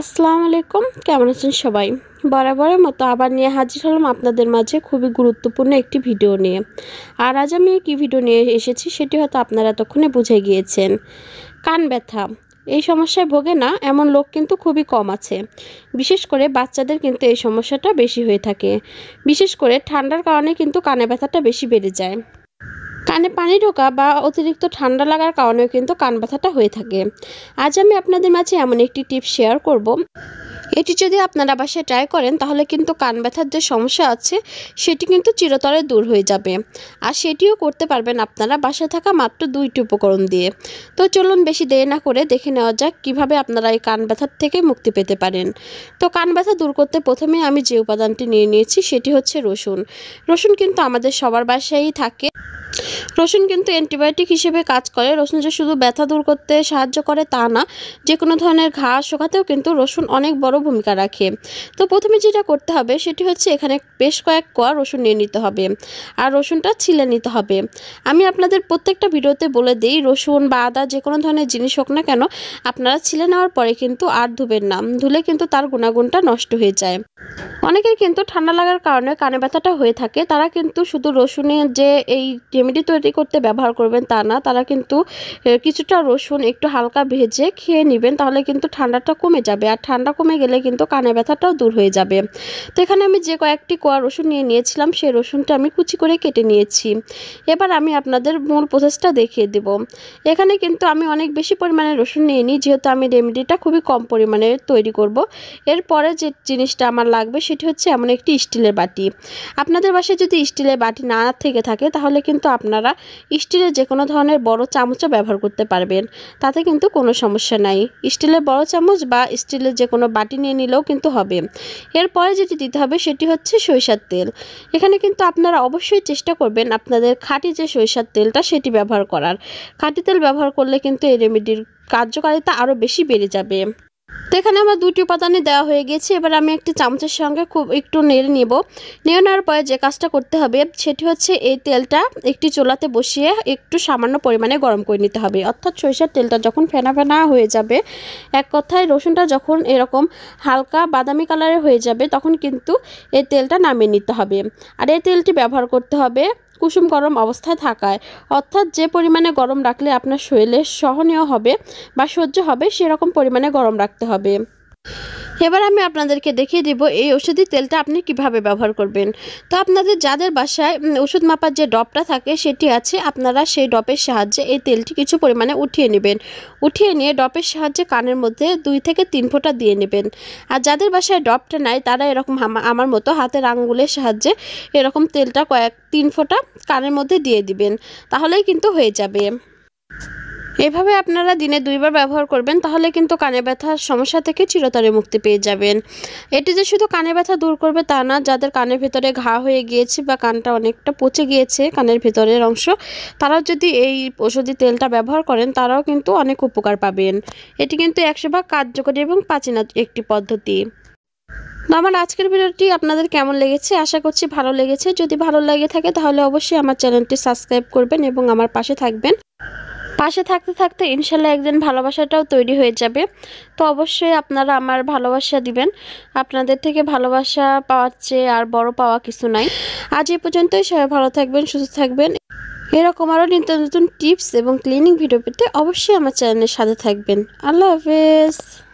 আসসালামু আলাইকুম কেমন আছেন সবাই বরাবরের মতো আবার নিয়ে হাজির হলাম আপনাদের মাঝে খুবই গুরুত্বপূর্ণ একটি ভিডিও নিয়ে আর আজ আমি কী ভিডিও নিয়ে এসেছি সেটি হয়তো আপনারা তখনই বুঝে গিয়েছেন কান ব্যথা এই সমস্যায় ভোগে না এমন লোক কিন্তু খুবই কম আছে বিশেষ করে বাচ্চাদের কিন্তু এই সমস্যাটা বেশি হয়ে থাকে বিশেষ করে ঠান্ডার কারণে কিন্তু কানে ব্যথাটা বেশি বেড়ে যায় কানে পানি ঢোকা বা অতিরিক্ত ঠান্ডা লাগার কারণেও কিন্তু কান ব্যথাটা হয়ে থাকে আজ আমি আপনাদের মাঝে এমন একটি টিপ শেয়ার করব এটি যদি আপনারা বাসায় ট্রাই করেন তাহলে কিন্তু কান ব্যথার যে সমস্যা আছে সেটি কিন্তু চিরতরে দূর হয়ে যাবে আর সেটিও করতে পারবেন আপনারা বাসায় থাকা মাত্র দুইটি উপকরণ দিয়ে তো চলুন বেশি দেরি না করে দেখে নেওয়া যাক কিভাবে আপনারা এই কান ব্যথার থেকে মুক্তি পেতে পারেন তো কান ব্যথা দূর করতে প্রথমে আমি যে উপাদানটি নিয়ে নিয়েছি সেটি হচ্ছে রসুন রসুন কিন্তু আমাদের সবার বাসায়ই থাকে রসুন কিন্তু অ্যান্টিবায়োটিক হিসেবে কাজ করে রসুন যে শুধু ব্যথা দূর করতে সাহায্য করে তা না যে কোনো ধরনের ঘা শোকাতেও কিন্তু রসুন অনেক বড় ভূমিকা রাখে তো প্রথমে যেটা করতে হবে সেটি হচ্ছে এখানে বেশ কয়েক কোয়া রসুন নিয়ে নিতে হবে আর রসুনটা ছিলে নিতে হবে আমি আপনাদের প্রত্যেকটা ভিডিওতে বলে দিই রসুন বা আদা যে কোনো ধরনের জিনিস হোক না কেন আপনারা ছিলে নেওয়ার পরে কিন্তু আর ধুবেন না ধুলে কিন্তু তার গুণাগুণটা নষ্ট হয়ে যায় অনেকের কিন্তু ঠান্ডা লাগার কারণে কানে ব্যথাটা হয়ে থাকে তারা কিন্তু শুধু রসুনের যে এই রেমেডি তৈরি করতে ব্যবহার করবেন তা না তারা কিন্তু কিছুটা রসুন একটু হালকা ভেজে খেয়ে নেবেন তাহলে কিন্তু ঠান্ডাটা কমে যাবে আর ঠান্ডা কমে গেলে কিন্তু কানে ব্যথাটাও দূর হয়ে যাবে তো এখানে আমি যে কয়েকটি কোয়া রসুন নিয়ে নিয়েছিলাম সেই রসুনটা আমি কুচি করে কেটে নিয়েছি এবার আমি আপনাদের মূল প্রসেসটা দেখিয়ে দেব এখানে কিন্তু আমি অনেক বেশি পরিমাণে রসুন নিয়ে নিই যেহেতু আমি রেমেডিটা খুবই কম পরিমাণে তৈরি করব এরপরে যে জিনিসটা আমার লাগবে সেটি হচ্ছে এমন একটি স্টিলের বাটি আপনাদের বাসায় যদি স্টিলের বাটি না থেকে থাকে তাহলে কিন্তু আপনারা স্টিলের যে কোনো ধরনের বড় চামচও ব্যবহার করতে পারবেন তাতে কিন্তু কোনো সমস্যা নাই স্টিলের বড় চামচ বা স্টিলের যে কোনো বাটি নিয়ে নিলেও কিন্তু হবে এরপরে যেটি দিতে হবে সেটি হচ্ছে সরিষার তেল এখানে কিন্তু আপনারা অবশ্যই চেষ্টা করবেন আপনাদের খাঁটি যে সরিষার তেলটা সেটি ব্যবহার করার খাঁটি তেল ব্যবহার করলে কিন্তু এই রেমেডির কার্যকারিতা আরও বেশি বেড়ে যাবে তো এখানে আমার দুটি উপাদানে দেওয়া হয়ে গেছে এবার আমি একটি চামচের সঙ্গে খুব একটু নেড়ে নেব নেড়ে নেওয়ার পরে যে কাজটা করতে হবে সেটি হচ্ছে এই তেলটা একটি চোলাতে বসিয়ে একটু সামান্য পরিমাণে গরম করে নিতে হবে অর্থাৎ সরিষার তেলটা যখন ফেনা ফেনা হয়ে যাবে এক কথায় রসুনটা যখন এরকম হালকা বাদামি কালারের হয়ে যাবে তখন কিন্তু এই তেলটা নামিয়ে নিতে হবে আর এই তেলটি ব্যবহার করতে হবে কুসুম গরম অবস্থায় থাকায় অর্থাৎ যে পরিমাণে গরম রাখলে আপনার শরীরে সহনীয় হবে বা সহ্য হবে সেরকম পরিমাণে গরম রাখতে হবে এবার আমি আপনাদেরকে দেখিয়ে দিব এই ওষুধি তেলটা আপনি কিভাবে ব্যবহার করবেন তো আপনাদের যাদের বাসায় ওষুধ মাপার যে ডপটা থাকে সেটি আছে আপনারা সেই ডপের সাহায্যে এই তেলটি কিছু পরিমাণে উঠিয়ে নেবেন উঠিয়ে নিয়ে ডপের সাহায্যে কানের মধ্যে দুই থেকে তিন ফোঁটা দিয়ে নেবেন আর যাদের বাসায় ডপটা নাই তারা এরকম আমার মতো হাতের আঙ্গুলের সাহায্যে এরকম তেলটা কয়েক তিন ফোঁটা কানের মধ্যে দিয়ে দিবেন তাহলেই কিন্তু হয়ে যাবে এভাবে আপনারা দিনে দুইবার ব্যবহার করবেন তাহলে কিন্তু কানে ব্যথার সমস্যা থেকে চিরতরে মুক্তি পেয়ে যাবেন এটি যে শুধু কানে ব্যথা দূর করবে তা না যাদের কানের ভেতরে ঘা হয়ে গিয়েছে বা কানটা অনেকটা পচে গিয়েছে কানের ভেতরের অংশ তারাও যদি এই ওষুধি তেলটা ব্যবহার করেন তারাও কিন্তু অনেক উপকার পাবেন এটি কিন্তু একশো ভাগ কার্যকরী এবং প্রাচীনা একটি পদ্ধতি তো আমার আজকের ভিডিওটি আপনাদের কেমন লেগেছে আশা করছি ভালো লেগেছে যদি ভালো লেগে থাকে তাহলে অবশ্যই আমার চ্যানেলটি সাবস্ক্রাইব করবেন এবং আমার পাশে থাকবেন পাশে থাকতে থাকতে ইনশাল্লাহ একদিন ভালোবাসাটাও তৈরি হয়ে যাবে তো অবশ্যই আপনারা আমার ভালোবাসা দিবেন আপনাদের থেকে ভালোবাসা পাওয়ার চেয়ে আর বড় পাওয়া কিছু নাই আজ এই পর্যন্তই সবাই ভালো থাকবেন সুস্থ থাকবেন এরকম আরও নিত্য নতুন টিপস এবং ক্লিনিং ভিডিও পেতে অবশ্যই আমার চ্যানেলের সাথে থাকবেন আল্লাহ হাফেজ